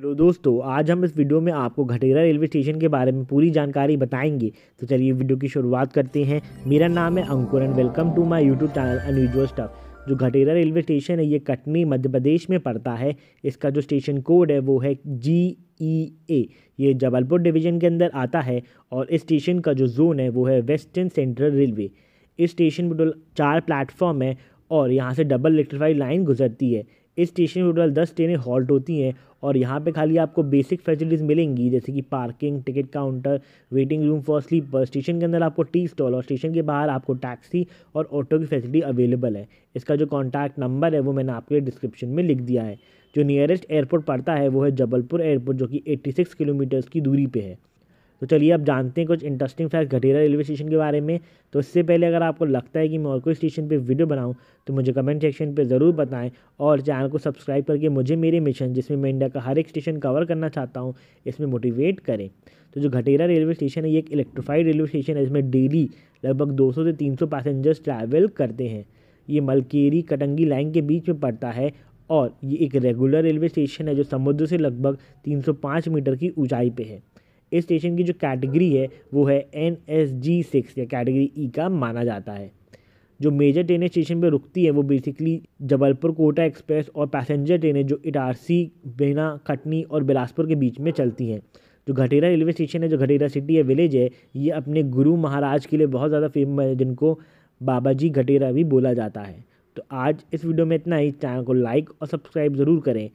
hello दोस्तों आज हम इस वीडियो में आपको घटेरा रेलवे स्टेशन के बारे में पूरी जानकारी बताएंगे तो चलिए वीडियो की शुरुआत करते हैं मेरा नाम है Ankur and welcome to my YouTube channel unusual stuff जो घटेरा रेलवे स्टेशन है ये कटनी मध्य प्रदेश में पड़ता है इसका जो स्टेशन कोड है वो है जी ई ए ये जबलपुर डिवीजन के अंदर आता है और इस स्टेशन का जो जोन है वो है वेस्टर्न सेंट्रल रेलवे इस स्टेशन पर चार प्लेटफॉर्म है और यहाँ से डबल इलेक्ट्रीफाइड लाइन गुजरती है इस स्टेशन पर टोटल दस ट्रेनें हॉल्ट होती हैं और यहाँ पे खाली आपको बेसिक फैसिलिटीज़ मिलेंगी जैसे कि parking ticket counter waiting room for sleeper station के अंदर आपको टी स्टॉल और स्टेशन के बाहर आपको टैक्सी और ऑटो की फैसिलिटी अवेलेबल है इसका जो कॉन्टैक्ट नंबर है वो मैंने आपके डिस्क्रिप्शन में लिख दिया है जो नियरेस्ट एयरपोर्ट पड़ता है वो है जबलपुर एयरपोर्ट जो कि एट्टी सिक्स किलोमीटर्स की दूरी पर है तो चलिए अब जानते हैं कुछ interesting fact Ghatera railway station के बारे में तो इससे पहले अगर आपको लगता है कि मैं और कोई स्टेशन पे वीडियो बनाऊं तो मुझे कमेंट सेक्शन पे ज़रूर बताएं और चैनल को सब्सक्राइब करके मुझे मेरे मिशन जिसमें मैं इंडिया का हर एक स्टेशन कवर करना चाहता हूँ इसमें मोटिवेट करें तो जो घटेरा रेलवे स्टेशन है ये एक इलेक्ट्रीफाइड रेलवे स्टेशन है इसमें डेली लगभग दो से तीन पैसेंजर्स ट्रैवल करते हैं ये मलकेरी कटंगी लाइन के बीच में पड़ता है और ये एक रेगुलर रेलवे स्टेशन है जो समुद्र से लगभग 305 मीटर की ऊंचाई पे है इस स्टेशन की जो कैटेगरी है वो है एन एस जी सिक्स या कैटेगरी ई e का माना जाता है जो मेजर ट्रेनें स्टेशन पे रुकती हैं वो बेसिकली जबलपुर कोटा एक्सप्रेस और पैसेंजर ट्रेनें जो इटारसी बिना कटनी और बिलासपुर के बीच में चलती हैं जो घटेरा रेलवे स्टेशन है जो घटेरा सिटी है विलेज है ये अपने गुरु महाराज के लिए बहुत ज़्यादा फेमस है जिनको बाबा जी घटेरा भी बोला जाता है तो आज इस वीडियो में इतना ही चैनल को लाइक और सब्सक्राइब ज़रूर करें